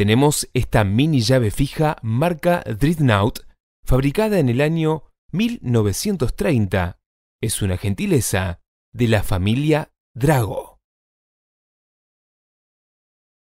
tenemos esta mini llave fija marca Dreadnought, fabricada en el año 1930. Es una gentileza de la familia Drago.